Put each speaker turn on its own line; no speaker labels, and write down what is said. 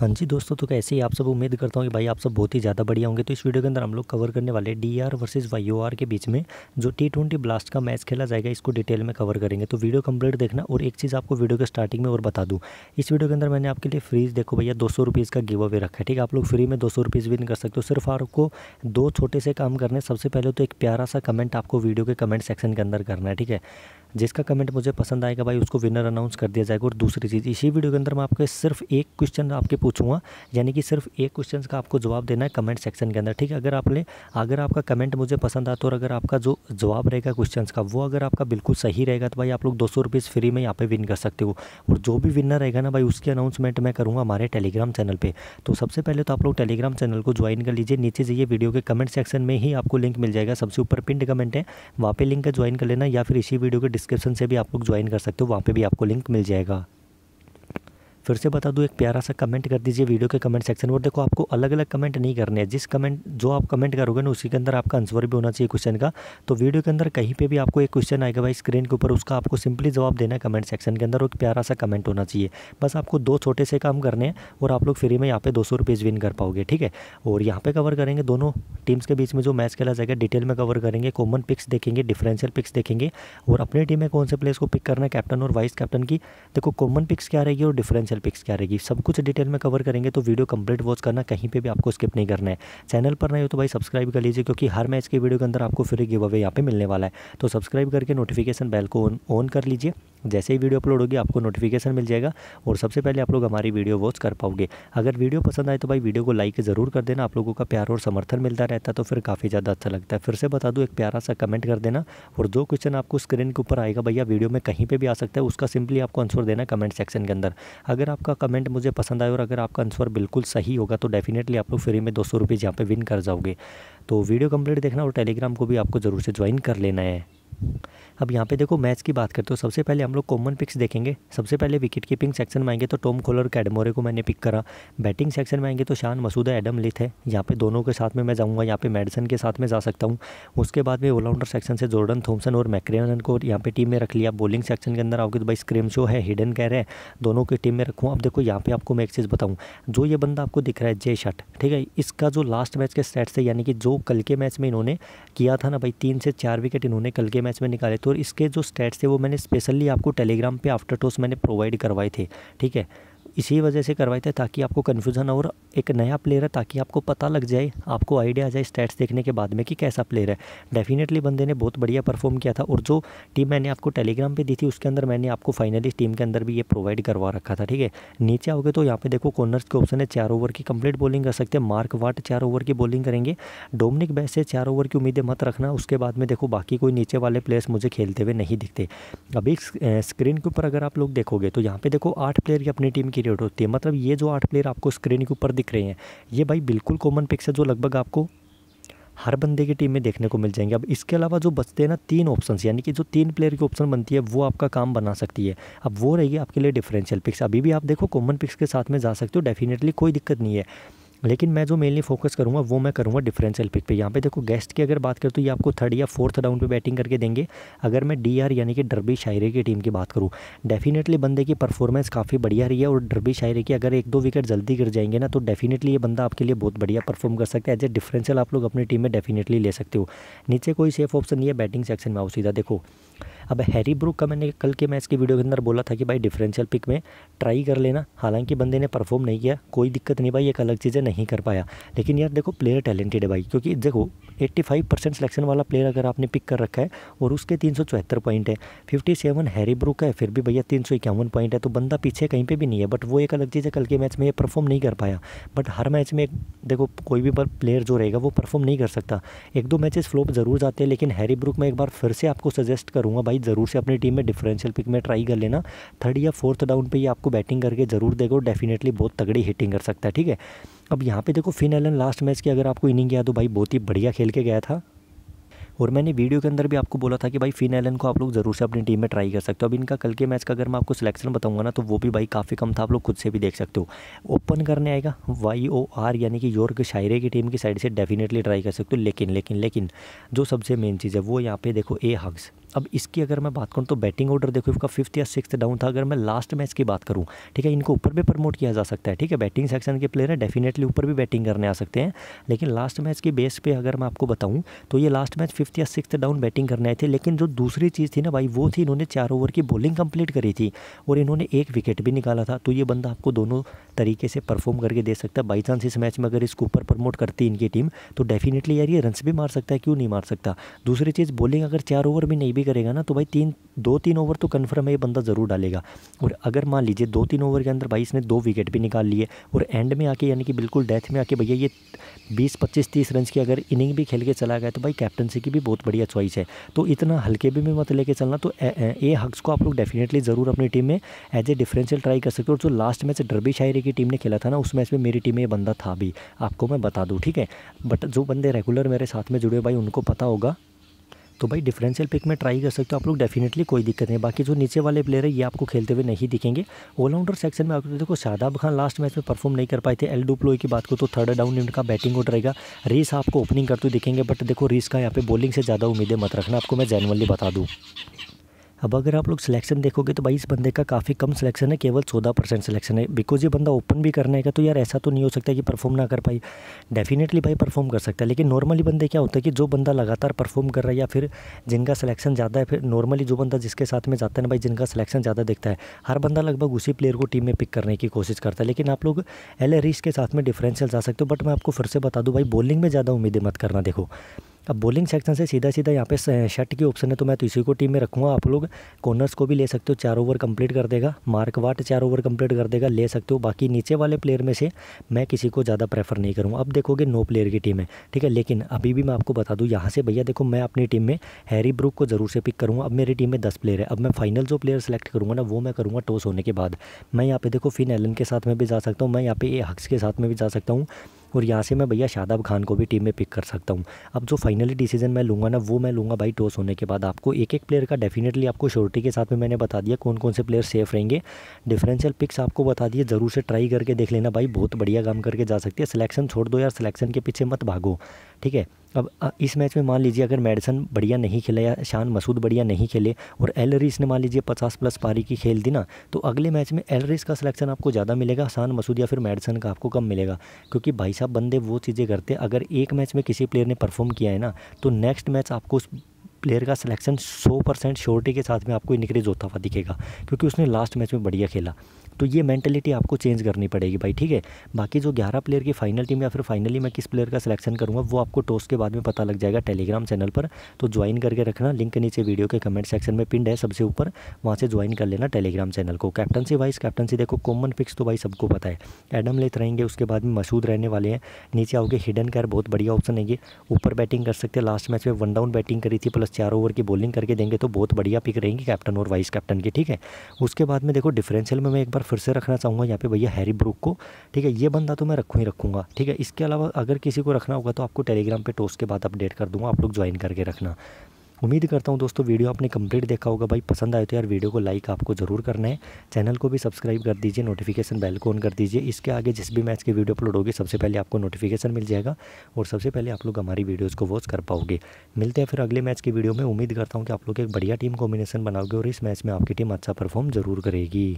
हाँ जी दोस्तों तो कैसे ही आप सब उम्मीद करता हूँ कि भाई आप सब बहुत ही ज़्यादा बढ़िया होंगे तो इस वीडियो के अंदर हम लोग कवर करने वाले D R versus Y O R के बीच में जो टी ट्वेंटी ब्लास्ट का मैच खेला जाएगा इसको डिटेल में कवर करेंगे तो वीडियो कंप्लीट देखना और एक चीज़ आपको वीडियो के स्टार्टिंग में और बता दूँ इस वीडियो के अंदर मैंने आपके लिए फ्रीज देखो भैया दो सौ रुपीज़ का गिव अवे रखा है ठीक है आप लोग फ्री में दो सौ रुपीज़ नहीं कर सकते हो सिर्फ आपको दो छोटे से काम करने सबसे पहले तो एक प्यारा सा कमेंट आपको वीडियो के कमेंट सेक्शन के अंदर करना है ठीक है जिसका कमेंट मुझे पसंद आएगा भाई उसको विनर अनाउंस कर दिया जाएगा और दूसरी चीज़ इसी वीडियो के अंदर मैं आपके सिर्फ एक क्वेश्चन आपके पूछूंगा यानी कि सिर्फ एक क्वेश्चन का आपको जवाब देना है कमेंट सेक्शन के अंदर ठीक है अगर आपने अगर आपका कमेंट मुझे पसंद आता और अगर आपका जो जवाब रहेगा क्वेश्चन का वो अगर आपका बिल्कुल सही रहेगा तो भाई आप लोग दो सौ फ्री में यहाँ पर विन कर सकते हो और जो भी विनर रहेगा ना भाई उसकी अनाउंसमेंट मैं करूँगा हमारे टेलीग्राम चैनल पर तो सबसे पहले तो आप लोग टेलीग्राम चैनल को ज्वाइन कर लीजिए नीचे जाइए वीडियो के कमेंट सेक्शन में ही आपको लिंक मिल जाएगा सबसे ऊपर पिंड कमेंट है वहाँ पर लिंक ज्वाइन कर लेना या फिर इसी वीडियो के डिस्क्रिप्शन से भी आप लोग ज्वाइन कर सकते हो वहाँ पर भी आपको लिंक मिल जाएगा फिर से बता दूँ एक प्यारा सा कमेंट कर दीजिए वीडियो के कमेंट सेक्शन में और देखो आपको अलग अलग कमेंट नहीं करने हैं जिस कमेंट जो आप कमेंट करोगे ना उसी के अंदर आपका आंसर भी होना चाहिए क्वेश्चन का तो वीडियो के अंदर कहीं पर भी आपको एक क्वेश्चन आएगा भाई स्क्रीन के ऊपर उसका आपको सिंपली जवाब देना है कमेंट सेक्शन के अंदर एक प्यारा सा कमेंट होना चाहिए बस आपको दो छोटे से काम करने हैं और आप लोग फ्री में यहाँ पे दो सौ विन कर पाओगे ठीक है और यहाँ पे कवर करेंगे दोनों टीम्स के बीच में जो मैच खेला जाएगा डिटेल में कवर करेंगे कॉमन पिक्स देखेंगे डिफरेंशियल पिक्स देखेंगे और अपनी टीम में कौन से प्लेयर्स को पिक करना है कैप्टन और वाइस कैप्टन की देखो कॉमन पिक्स क्या रहेगी और डिफरेंशियल स्पेशल पिक्स क्या रहेगी सब कुछ डिटेल में कवर करेंगे तो वीडियो कंप्लीट वॉच करना कहीं पे भी आपको स्किप नहीं करना है चैनल पर नहीं हो तो भाई सब्सक्राइब कर लीजिए क्योंकि हर मैच के वीडियो के अंदर आपको फ्री गिव अवे यहाँ पे मिलने वाला है तो सब्सक्राइब करके नोटिफिकेशन बेल को ऑन कर लीजिए जैसे ही वीडियो अपलोड होगी आपको नोटिफिकेशन मिल जाएगा और सबसे पहले आप लोग हमारी वीडियो वॉच कर पाओगे अगर वीडियो पसंद आए तो भाई वीडियो को लाइक ज़रूर कर देना आप लोगों का प्यार और समर्थन मिलता रहता है तो फिर काफ़ी ज़्यादा अच्छा लगता है फिर से बता दूँ एक प्यारा सा कमेंट कर देना और जो क्वेश्चन आपको स्क्रीन के ऊपर आएगा भैया वीडियो में कहीं पर भी आ सकता है उसका सिंपली आपको आंसर देना कमेंट सेक्शन के अंदर अगर आपका कमेंट मुझे पसंद आए और अगर आपका आंसर बिल्कुल सही होगा तो डेफिनेटली आप लोग फ्री में दो सौ रुपये यहाँ पर विन कर जाओगे तो वीडियो कंप्लीट देखना और टेलीग्राम को भी आपको ज़रूर से ज्वाइन कर लेना है अब यहाँ पे देखो मैच की बात करते हो सबसे पहले हम लोग कॉमन पिक्स देखेंगे सबसे पहले विकेट कीपिंग सेक्शन में आएंगे तो टॉम कोलर कैडमोरे को मैंने पिक करा बैटिंग सेक्शन में आएंगे तो शान मसूदा एडम लिथ है यहाँ पे दोनों के साथ में मैं जाऊँगा यहाँ पे मेडिसन के साथ में जा सकता हूँ उसके बाद में ऑलराउंडर सेक्शन से जोर्डन थॉमसन और मैक्रियन को यहाँ पे टीम में रख लिया बॉलिंग सेक्शन के अंदर आओगे तो भाई स्क्रीम शो है हिडन कह रहे हैं दोनों की टीम में रखूँ अब देखो यहाँ पे आपको मैं एक चीज़ बताऊँ जो ये बंदा आपको दिख रहा है जय शट ठीक है इसका जो लास्ट मैच के सेट्स है यानी कि जो कल के मैच में इन्होंने किया था ना भाई तीन से चार विकेट इन्होंने कल के मैच में निकाले तो तो इसके जो स्टेट्स थे वो मैंने स्पेशली आपको टेलीग्राम पे आफ्टर टोस मैंने प्रोवाइड करवाए थे ठीक है इसी वजह से करवाए थे ताकि आपको कन्फ्यूज़न और एक नया प्लेयर है ताकि आपको पता लग जाए आपको आइडिया आ जाए स्टैट्स देखने के बाद में कि कैसा प्लेयर है डेफिनेटली बंदे ने बहुत बढ़िया परफॉर्म किया था और जो टीम मैंने आपको टेलीग्राम पर दी थी उसके अंदर मैंने आपको फाइनली टीम के अंदर भी ये प्रोवाइड करवा रखा था ठीक है नीचे आओगे तो यहाँ पे देखो कॉर्नर्स के ऑप्शन है चार ओवर की कंप्लीट बॉलिंग कर सकते हैं मार्क वाट चार ओवर की बॉलिंग करेंगे डोमिनिक बैस से चार ओवर की उम्मीदें मत रखना उसके बाद में देखो बाकी कोई नीचे वाले प्लेयर्स मुझे खेलते हुए नहीं दिखते अभी स्क्रीन के ऊपर अगर आप लोग देखोगे तो यहाँ पे देखो आठ प्लेयर की अपनी टीम की पीरियड होती है मतलब ये जो आठ प्लेयर आपको स्क्रीन के ऊपर दिख रहे हैं ये भाई बिल्कुल कॉमन पिक्स है जो लगभग आपको हर बंदे की टीम में देखने को मिल जाएंगे अब इसके अलावा जो बचते हैं ना तीन ऑप्शन यानी कि जो तीन प्लेयर की ऑप्शन बनती है वो आपका काम बना सकती है अब वो रहेगी आपके लिए डिफरेंशियल पिक्स अभी भी आप देखो कॉमन पिक्स के साथ में जा सकते हो डेफिनेटली कोई दिक्कत नहीं है लेकिन मैं जो मेनली फोकस करूँगा वो मैं करूँगा डिफरेंशियल पिक पे यहाँ पे देखो गेस्ट की अगर बात करूँ तो ये आपको थर्ड या फोर्थ राउंड पे बैटिंग करके देंगे अगर मैं डी यानी कि डरबी शायरे की टीम की बात करूँ डेफिनेटली बंदे की परफॉर्मेंस काफ़ी बढ़िया रही है और डरबी शायरे की अगर एक दो विकेट जल्दी गिर जाएंगे ना तो डेफिनेटली ये बंदा आपके लिए बहुत बढ़िया परफॉर्म कर सकता है एज ए डिफरेंशियल आप लोग अपनी टीम में डेफिनेटली ले सकते हो नीचे कोई सेफ ऑप्शन नहीं है बैटिंग सेक्शन में आओ सीधा देखो अब हैरी ब्रूक का मैंने कल के मैच की वीडियो के अंदर बोला था कि भाई डिफरेंशियल पिक में ट्राई कर लेना हालांकि बंदे ने परफॉर्म नहीं किया कोई दिक्कत नहीं भाई एक अलग चीज़ है नहीं कर पाया लेकिन यार देखो प्लेयर टैलेंटेड है भाई क्योंकि देखो 85 परसेंट सिलेक्शन वाला प्लेयर अगर आपने पिक कर रखा है और उसके तीन पॉइंट है 57 हैरी ब्रुक है फिर भी भैया तीन पॉइंट है तो बंदा पीछे कहीं पे भी नहीं है बट वो एक अलग चीज़ है कल के मैच में ये परफॉर्म नहीं कर पाया बट हर मैच में देखो कोई भी प्लेयर जो रहेगा वो परफॉर्म नहीं कर सकता एक दो मैचेस फ्लोप ज़रूर जाते हैं लेकिन हैरी ब्रुक में एक बार फिर से आपको सजेस्ट करूँगा भाई ज़रूर से अपनी टीम में डिफरेंशियल पिक में ट्राई कर लेना थर्ड या फोर्थ डाउन पर ही आपको बैटिंग करके ज़रूर देखो डेफिनेटली बहुत तगड़ी हिटिंग कर सकता है ठीक है अब यहाँ पे देखो फिन एलन लास्ट मैच की अगर आपको इनिंग याद हो भाई बहुत ही बढ़िया खेल के गया था और मैंने वीडियो के अंदर भी आपको बोला था कि भाई फिन एलन को आप लोग ज़रूर से अपनी टीम में ट्राई कर सकते हो अब इनका कल के मैच का अगर मैं आपको सिलेक्शन बताऊंगा ना तो वो भी भाई काफ़ी कम था आप लोग खुद से भी देख सकते हो ओपन करने आएगा वाई ओ आर यानी कि योर्क शायरे की टीम की साइड से डेफिनेटली ट्राई कर सकते हो लेकिन लेकिन लेकिन जो सबसे मेन चीज़ है वो यहाँ पे देखो ए हग्स अब इसकी अगर मैं बात करूँ तो बैटिंग ऑर्डर देखो इसका फिफ्थ या सिक्स डाउन था अगर मैं लास्ट मैच की बात करूँ ठीक है इनको ऊपर भी प्रमोट किया जा सकता है ठीक है बैटिंग सेक्शन के प्लेयर हैं डेफिनेटली ऊपर भी बैटिंग करने आ सकते हैं लेकिन लास्ट मैच की बेस पर अगर मैं आपको बताऊँ तो ये लास्ट मैच फिफ्थ या सिक्स डाउन बैटिंग करने आए थे लेकिन जो दूसरी चीज़ थी ना भाई वो थी इन्होंने चार ओवर की बॉलिंग कंप्लीट करी थी और इन्होंने एक विकेट भी निकाला था तो ये बंदा आपको दोनों तरीके से परफॉर्म करके दे सकता है बाई चांस इस मैच में अगर इसको ऊपर प्रमोट करती इनकी टीम तो डेफिनेटली यार ये रनस भी मार सकता है क्यों नहीं मार सकता दूसरी चीज़ बॉलिंग अगर चार ओवर भी नहीं भी करेगा ना तो भाई तीन दो तीन ओवर तो कन्फर्म है ये बंदा ज़रूर डालेगा और अगर मान लीजिए दो तीन ओवर के अंदर भाई इसने दो विकेट भी निकाल लिए और एंड में आके यानी कि बिल्कुल डेथ में आके भैया ये बीस पच्चीस तीस रन की अगर इनिंग भी खेल के चला गया तो भाई कैप्टनसी की भी बहुत बढ़िया चॉइस है तो इतना हल्के भी में मत लेके चलना तो ए हक्स को आप लोग डेफिनेटली ज़रूर अपनी टीम में एज ए डिफरेंशियल ट्राई कर सकते हो और जो लास्ट मैच डरबी शायरी की टीम ने खेला था ना उस मैच में मेरी टीम में ये बंदा था भी आपको मैं बता दूँ ठीक है बट जो बंदे रेगुलर मेरे साथ में जुड़े भाई उनको पता होगा तो भाई डिफरेंशियल पिक में ट्राई कर सकते हो आप लोग डेफिनेटली कोई दिक्कत नहीं बाकी जो नीचे वाले प्लेयर है ये आपको खेलते हुए नहीं दिखेंगे ऑलराउंडर सेक्शन में आपको देखो शादाब खान लास्ट मैच में परफॉर्म नहीं कर पाए थे एल डुप्लोई की बात को तो थर्ड डाउन इनका बैटिंग ऑर्डर रहेगा रेस आपको ओपनिंग करते दिखेंगे बट देखो रेस का यहाँ पे बॉलिंग से ज़्यादा उम्मीदें मत रखना आपको मैं जैनवली बता दूँ अब अगर आप लोग सिलेक्शन देखोगे तो भाई इस बंदे का काफ़ी कम सिलेक्शन है केवल चौदह परसेंट सिलेक्शन है बिकॉज ये बंदा ओपन भी करने का तो यार ऐसा तो नहीं हो सकता कि परफॉर्म ना कर पाई डेफिनेटली भाई परफॉर्म कर सकता है लेकिन नॉर्मली बंदे क्या होता है कि जो बंदा लगातार परफॉर्म कर रहा है या फिर जिनका सिलेक्शन ज़्यादा है फिर नॉर्मली जो बंदा जिसके साथ में जाता है ना भाई जिनका सिलेक्शन ज़्यादा देखता है हर बंदा लगभग उसी प्लेयर को टीम में पिक करने की कोशिश करता है लेकिन आप लोग एल के साथ में डिफ्रेंशियल जा सकते हो बट मैं आपको फिर से बता दूँ भाई बॉलिंग में ज़्यादा उम्मीदें मत करना देखो अब बॉलिंग सेक्शन से सीधा सीधा यहाँ पे शट की ऑप्शन है तो मैं तो इसी को टीम में रखूँगा आप लोग कॉर्नर्स को भी ले सकते हो चार ओवर कंप्लीट कर देगा मार्कवाट चार ओवर कंप्लीट कर देगा ले सकते हो बाकी नीचे वाले प्लेयर में से मैं किसी को ज़्यादा प्रेफर नहीं करूँगा अब देखोगे नो प्लेयर की टीम है ठीक है लेकिन अभी भी मैं आपको बता दूँ यहाँ से भैया देखो मैं अपनी टीम में हैरी ब्रुक को ज़रूर से पिक करूँगा अब मेरी टीम में दस प्लेयर है अब मैं फाइनल जो प्लेयर सेलेक्ट करूँगा ना वो मैं करूँगा टॉस होने के बाद मैं यहाँ पे देखो फिन एलन के साथ में भी जा सकता हूँ मैं यहाँ पे ए हक्स के साथ में भी जा सकता हूँ और यहाँ से मैं भैया शादाब खान को भी टीम में पिक कर सकता हूँ अब जो फाइनली डिसीजन मैं लूँगा ना वो मैं लूँगा भाई टॉस होने के बाद आपको एक एक प्लेयर का डेफिनेटली आपको श्योरिटी के साथ में मैंने बता दिया कौन कौन से प्लेयर सेफ रहेंगे डिफरेंशियल पिक्स आपको बता दिए ज़रूर से ट्राई करके देख लेना भाई बहुत बढ़िया काम करके जा सकती है सिलेक्शन छोड़ दो यार सिलेक्शन के पीछे मत भागो ठीक है अब इस मैच में मान लीजिए अगर मेडिसन बढ़िया नहीं खेला या शान मसूद बढ़िया नहीं खेले और एलरिस ने मान लीजिए पचास प्लस पारी की खेल दी ना तो अगले मैच में एलरिस का सिलेक्शन आपको ज़्यादा मिलेगा शान मसूद या फिर मेडिसन का आपको कम मिलेगा क्योंकि भाई साहब बंदे वो चीज़ें करते अगर एक मैच में किसी प्लेयर ने परफॉर्म किया है ना तो नेक्स्ट मैच आपको उस प्लेयर का सिलेक्शन 100 परसेंट श्योरिटी के साथ में आपको इनक्रीज होता हुआ दिखेगा क्योंकि उसने लास्ट मैच में बढ़िया खेला तो ये मैंटेलिटी आपको चेंज करनी पड़ेगी भाई ठीक है बाकी जो ग्यारह प्लेयर की फाइनल टीम या फिर फाइनली मैं किस प्लेयर का सिलेक्शन करूँगा वो आपको टॉस के बाद में पता लग जाएगा टेलीग्राम चैनल पर तो ज्वाइन करके रखना लिंक नीचे वीडियो के कमेंट सेक्शन में पिंड है सबसे ऊपर वहाँ से ज्वाइन कर लेना टेलीग्राम चैनल को कैप्टनसी वाइस कैप्टनसी देखो कॉमन पिक्स तो भाई सबको पता है एडम लेथ रहेंगे उसके बाद में मसूद रहने वाले हैं नीचे आओगे हिडन कैर बहुत बढ़िया ऑप्शन है ये ऊपर बैटिंग कर सकते हैं लास्ट मैच में वन डाउन बैटिंग करी थी प्लस चार ओवर की बॉलिंग करके देंगे तो बहुत बढ़िया पिक रहेंगी कैप्टन और वाइस कैप्टन की ठीक है उसके बाद में देखो डिफरेंशियल में मैं एक बार फिर से रखना चाहूँगा यहाँ पे भैया हैरी ब्रुक को ठीक है ये बंदा तो मैं रखूँ ही रखूँगा ठीक है इसके अलावा अगर किसी को रखना होगा तो आपको टेलीग्राम पे टोस्ट के बाद अपडेट कर दूँगा आप लोग ज्वाइन करके रखना उम्मीद करता हूँ दोस्तों वीडियो आपने कंप्लीट देखा होगा भाई पसंद आए तो यार वीडियो को लाइक आपको ज़रूर करना है चैनल को भी सब्सक्राइब कर दीजिए नोटिफिकेशन बेल को ऑन कर दीजिए इसके आगे जिस भी मैच की वीडियो अपलोड होगी सबसे पहले आपको नोटिफिकेशन मिल जाएगा और सबसे पहले आप लोग हमारी वीडियोज़ को वॉच कर पाओगे मिलते हैं फिर अगले मैच की वीडियो में उम्मीद करता हूँ कि आप लोग एक बढ़िया टीम कॉम्बिनेशन बनाओगे और इस मैच में आपकी टीम अच्छा परफॉर्म जरूर करेगी